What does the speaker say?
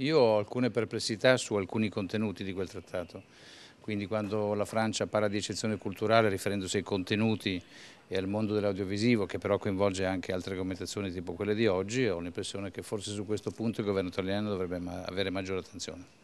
Io ho alcune perplessità su alcuni contenuti di quel trattato, quindi quando la Francia parla di eccezione culturale riferendosi ai contenuti e al mondo dell'audiovisivo, che però coinvolge anche altre argomentazioni tipo quelle di oggi, ho l'impressione che forse su questo punto il governo italiano dovrebbe avere maggiore attenzione.